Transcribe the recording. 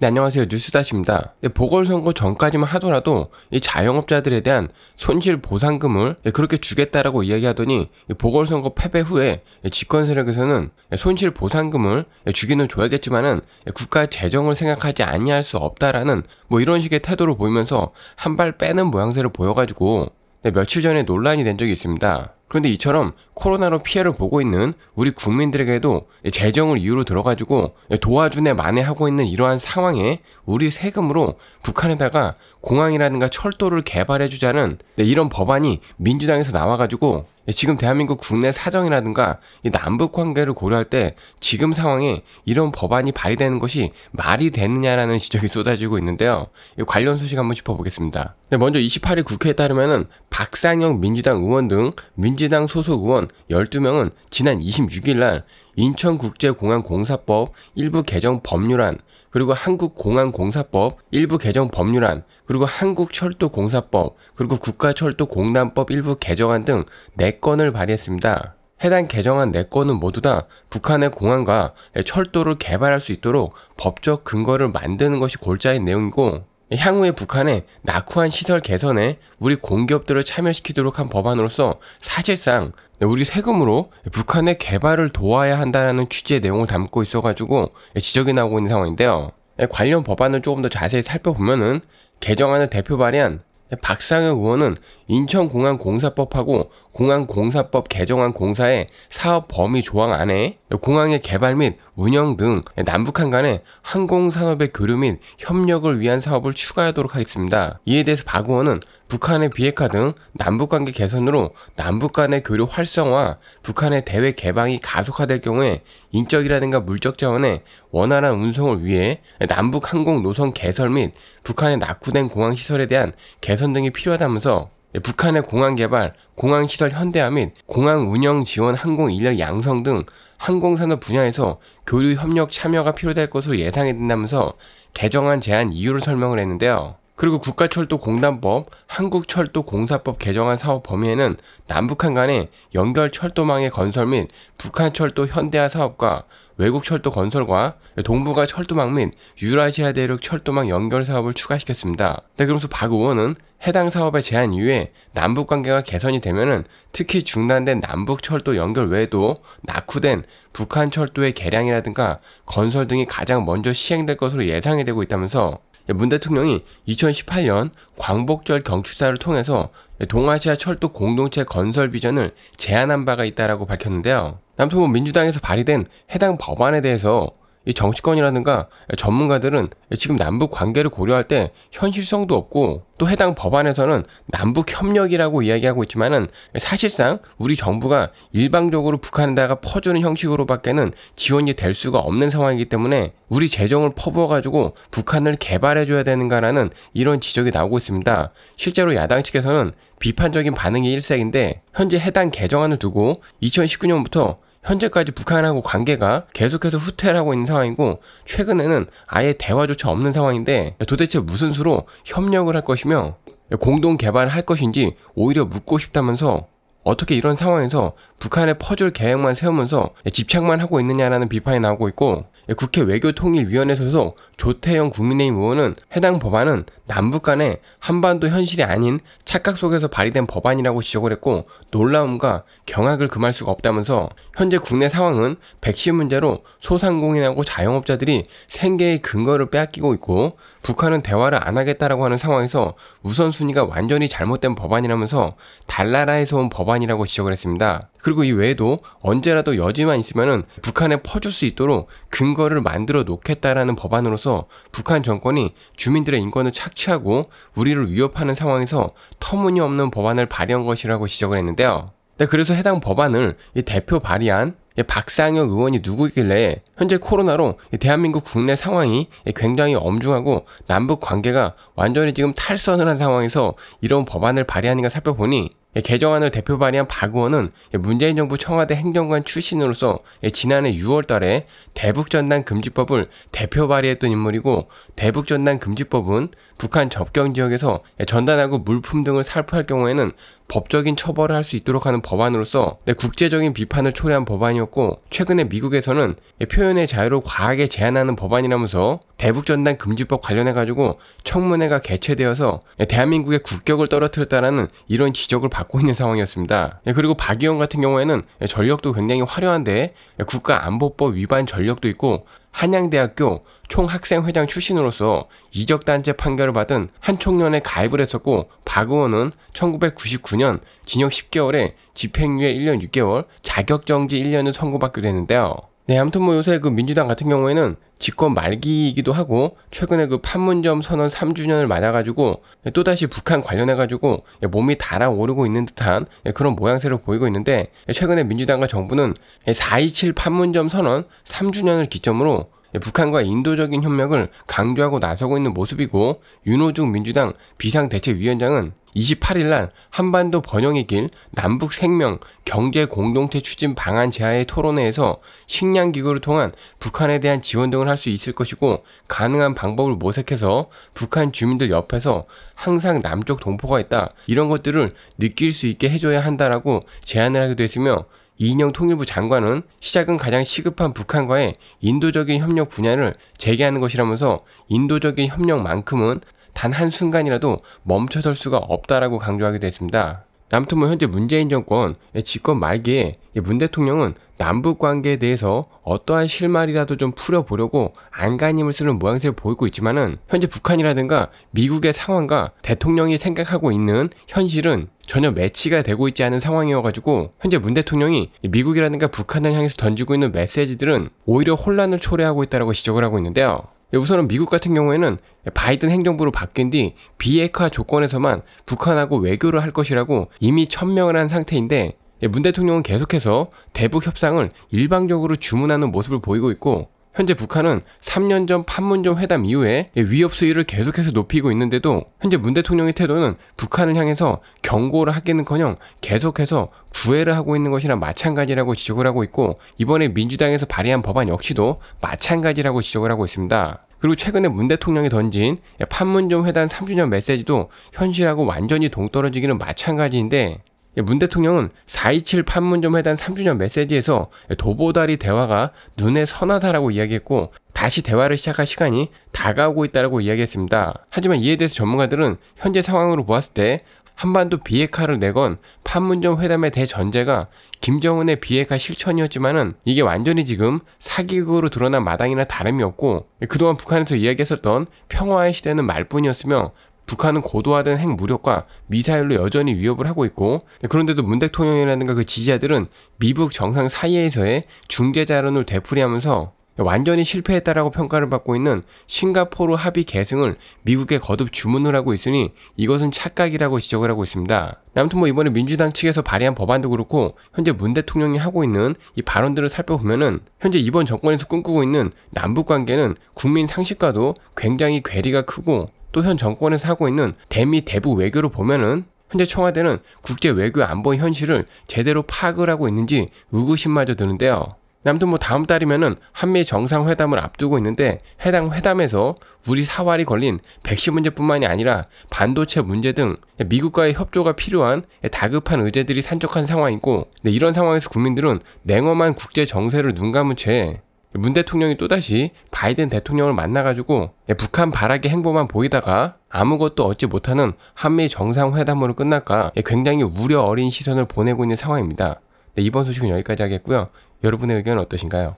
네, 안녕하세요. 뉴스다시입니다. 네, 보궐선거 전까지만 하더라도 이 자영업자들에 대한 손실 보상금을 네, 그렇게 주겠다라고 이야기하더니 보궐선거 패배 후에 예, 집권 세력에서는 네, 손실 보상금을 네, 주기는 줘야겠지만은 국가 재정을 생각하지 아니할 수 없다라는 뭐 이런 식의 태도를 보이면서 한 발 빼는 모양새를 보여가지고 네, 며칠 전에 논란이 된 적이 있습니다. 그런데 이처럼 코로나로 피해를 보고 있는 우리 국민들에게도 재정을 이유로 들어가지고 도와준에 만회하고 있는 이러한 상황에 우리 세금으로 북한에다가 공항이라든가 철도를 개발해주자는 네, 이런 법안이 민주당에서 나와가지고 예, 지금 대한민국 국내 사정이라든가 남북 관계를 고려할 때 지금 상황에 이런 법안이 발의되는 것이 말이 되느냐라는 지적이 쏟아지고 있는데요. 관련 소식 한번 짚어보겠습니다. 네, 먼저 28일 국회에 따르면은 박상영 민주당 의원 등 민주당 소속 의원 12명은 지난 26일 날 인천국제공항공사법 일부 개정 법률안 그리고 한국공항공사법 일부 개정 법률안 그리고 한국철도공사법 그리고 국가철도공단법 일부 개정안 등 4건을 발의했습니다. 해당 개정안 4건은 모두 다 북한의 공항과 철도를 개발할 수 있도록 법적 근거를 만드는 것이 골자인 내용이고 향후에 북한의 낙후한 시설 개선에 우리 공기업들을 참여시키도록 한 법안으로서 사실상 네, 우리 세금으로 북한의 개발을 도와야 한다는 취지의 내용을 담고 있어가지고 지적이 나오고 있는 상황인데요. 네, 관련 법안을 조금 더 자세히 살펴보면은 개정안을 대표 발의한 박상혁 의원은 인천공항공사법하고 공항공사법 개정안 공사의 사업 범위 조항 안에 공항의 개발 및 운영 등 남북한 간의 항공산업의 교류 및 협력을 위한 사업을 추가하도록 하겠습니다. 이에 대해서 박 의원은 북한의 비핵화 등 남북 관계 개선으로 남북 간의 교류 활성화, 북한의 대외 개방이 가속화될 경우에 인적이라든가 물적 자원의 원활한 운송을 위해 남북 항공 노선 개설 및 북한의 낙후된 공항 시설에 대한 개선 등이 필요하다면서 북한의 공항 개발, 공항 시설 현대화 및 공항 운영 지원 항공 인력 양성 등 항공산업 분야에서 교류 협력 참여가 필요될 것으로 예상이 된다면서 개정안 제안 이유를 설명을 했는데요. 그리고 국가철도공단법, 한국철도공사법 개정안 사업 범위에는 남북한 간의 연결 철도망의 건설 및 북한 철도 현대화 사업과 외국 철도 건설과 동북아 철도망 및 유라시아 대륙 철도망 연결 사업을 추가시켰습니다. 네, 그러면서 박 의원은 해당 사업의 제한 이후에 남북 관계가 개선이 되면은 특히 중단된 남북 철도 연결 외에도 낙후된 북한 철도의 개량이라든가 건설 등이 가장 먼저 시행될 것으로 예상이 되고 있다면서 예, 문 대통령이 2018년 광복절 경축사를 통해서 예, 동아시아 철도 공동체 건설 비전을 제안한 바가 있다라고 밝혔는데요. 남통부 민주당에서 발의된 해당 법안에 대해서 이 정치권이라든가 전문가들은 지금 남북 관계를 고려할 때 현실성도 없고 또 해당 법안에서는 남북 협력이라고 이야기하고 있지만은 사실상 우리 정부가 일방적으로 북한에다가 퍼주는 형식으로밖에는 지원이 될 수가 없는 상황이기 때문에 우리 재정을 퍼부어 가지고 북한을 개발해 줘야 되는가라는 이런 지적이 나오고 있습니다. 실제로 야당 측에서는 비판적인 반응이 일색인데 현재 해당 개정안을 두고 2019년부터 현재까지 북한하고 관계가 계속해서 후퇴하고 를 있는 상황이고 최근에는 아예 대화조차 없는 상황인데 도대체 무슨 수로 협력을 할 것이며 공동 개발을 할 것인지 오히려 묻고 싶다면서 어떻게 이런 상황에서 북한에 퍼줄 계획만 세우면서 집착만 하고 있느냐라는 비판이 나오고 있고 예, 국회 외교통일위원회 소속 조태영 국민의힘 의원은 해당 법안은 남북 간의 한반도 현실이 아닌 착각 속에서 발의된 법안이라고 지적을 했고 놀라움과 경악을 금할 수가 없다면서 현재 국내 상황은 백신 문제로 소상공인하고 자영업자들이 생계의 근거를 빼앗기고 있고 북한은 대화를 안 하겠다라고 하는 상황에서 우선순위가 완전히 잘못된 법안이라면서 달나라에서 온 법안이라고 지적을 했습니다. 그리고 이 외에도 언제라도 여지만 있으면 북한에 퍼줄 수 있도록 근거를 만들어 놓겠다라는 법안으로서 북한 정권이 주민들의 인권을 착취하고 우리를 위협하는 상황에서 터무니없는 법안을 발의한 것이라고 지적을 했는데요. 네, 그래서 해당 법안을 대표 발의한 박상혁 의원이 누구길래 현재 코로나로 대한민국 국내 상황이 굉장히 엄중하고 남북 관계가 완전히 지금 탈선을 한 상황에서 이런 법안을 발의하는가 살펴보니 예, 개정안을 대표 발의한 박 의원은 예, 문재인 정부 청와대 행정관 출신으로서 예, 지난해 6월 달에 대북전단 금지법을 대표 발의했던 인물이고 대북전단 금지법은 북한 접경 지역에서 전단하고 물품 등을 살포할 경우에는 법적인 처벌을 할 수 있도록 하는 법안으로서 국제적인 비판을 초래한 법안이었고 최근에 미국에서는 표현의 자유를 과하게 제한하는 법안이라면서 대북전단 금지법 관련해 가지고 청문회가 개최되어서 대한민국의 국격을 떨어뜨렸다라는 이런 지적을 받고 있는 상황이었습니다. 네, 그리고 박 의원 같은 경우에는 전력도 굉장히 화려한데 국가안보법 위반 전력도 있고 한양대학교 총학생회장 출신으로서 이적단체 판결을 받은 한총년에 가입을 했었고 박 의원은 1999년 징역 10개월에 집행유예 1년 6개월, 자격정지 1년을 선고받게 되는데요. 네, 아무튼 뭐 요새 그 민주당 같은 경우에는 집권 말기이기도 하고 최근에 그 판문점 선언 3주년을 맞아가지고 또다시 북한 관련해가지고 예, 몸이 달아오르고 있는 듯한 예, 그런 모양새를 보이고 있는데 예, 최근에 민주당과 정부는 4.27 판문점 선언 3주년을 기점으로 네, 북한과 인도적인 협력을 강조하고 나서고 있는 모습이고 윤호중 민주당 비상대책위원장은 28일 날 한반도 번영의 길 남북 생명 경제 공동체 추진 방안 제하의 토론회에서 식량 기구를 통한 북한에 대한 지원 등을 할 수 있을 것이고 가능한 방법을 모색해서 북한 주민들 옆에서 항상 남쪽 동포가 있다 이런 것들을 느낄 수 있게 해줘야 한다라고 제안을 하기도 했으며 이인영 통일부 장관은 시작은 가장 시급한 북한과의 인도적인 협력 분야를 재개하는 것이라면서 인도적인 협력만큼은 단 한순간이라도 멈춰설 수가 없다라고 강조하기도 했습니다. 아무튼 뭐 현재 문재인 정권 예, 집권 말기에 문 대통령은 남북 관계에 대해서 어떠한 실마리라도 좀 풀어보려고 안간힘을 쓰는 모양새를 보이고 있지만은 현재 북한이라든가 미국의 상황과 대통령이 생각하고 있는 현실은 전혀 매치가 되고 있지 않은 상황이어가지고 현재 문 대통령이 미국이라든가 북한을 향해서 던지고 있는 메시지들은 오히려 혼란을 초래하고 있다고 지적을 하고 있는데요. 우선은 미국 같은 경우에는 바이든 행정부로 바뀐 뒤 비핵화 조건에서만 북한하고 외교를 할 것이라고 이미 천명을 한 상태인데 문 대통령은 계속해서 대북 협상을 일방적으로 주문하는 모습을 보이고 있고 현재 북한은 3년 전 판문점 회담 이후에 위협 수위를 계속해서 높이고 있는데도 현재 문 대통령의 태도는 북한을 향해서 경고를 하기는커녕 계속해서 구애를 하고 있는 것이랑 마찬가지라고 지적을 하고 있고 이번에 민주당에서 발의한 법안 역시도 마찬가지라고 지적을 하고 있습니다. 그리고 최근에 문 대통령이 던진 판문점 회담 3주년 메시지도 현실하고 완전히 동떨어지기는 마찬가지인데 예, 문 대통령은 4.27 판문점회담 3주년 메시지에서 도보다리 대화가 눈에 선하다라고 이야기했고 다시 대화를 시작할 시간이 다가오고 있다라고 이야기했습니다. 하지만 이에 대해서 전문가들은 현재 상황으로 보았을 때 한반도 비핵화를 내건 판문점 회담의 대전제가 김정은의 비핵화 실천이었지만은 이게 완전히 지금 사기극으로 드러난 마당이나 다름이 없고 그동안 북한에서 이야기했었던 평화의 시대는 말뿐이었으며 북한은 고도화된 핵 무력과 미사일로 여전히 위협을 하고 있고 그런데도 문 대통령이라든가 그 지지자들은 미북 정상 사이에서의 중재자론을 되풀이하면서 완전히 실패했다라고 평가를 받고 있는 싱가포르 합의 계승을 미국에 거듭 주문을 하고 있으니 이것은 착각이라고 지적을 하고 있습니다. 아무튼 뭐 이번에 민주당 측에서 발의한 법안도 그렇고 현재 문 대통령이 하고 있는 이 발언들을 살펴보면은 현재 이번 정권에서 꿈꾸고 있는 남북 관계는 국민 상식과도 굉장히 괴리가 크고 또현 정권에서 하고 있는 대미 대부 외교를 보면은 현재 청와대는 국제 외교 안보 현실을 제대로 파악을 하고 있는지 의구심마저 드는데요. 아무튼 뭐 다음 달이면은 한미 정상회담을 앞두고 있는데 해당 회담에서 우리 사활이 걸린 백신 문제뿐만이 아니라 반도체 문제 등 미국과의 협조가 필요한 다급한 의제들이 산적한 상황이고 네, 이런 상황에서 국민들은 냉엄한 국제 정세를 눈 감은 채문 대통령이 또다시 바이든 대통령을 만나가지고 예, 북한 발악의 행보만 보이다가 아무것도 얻지 못하는 한미 정상회담으로 끝날까 예, 굉장히 우려 어린 시선을 보내고 있는 상황입니다. 네, 이번 소식은 여기까지 하겠고요. 여러분의 의견은 어떠신가요?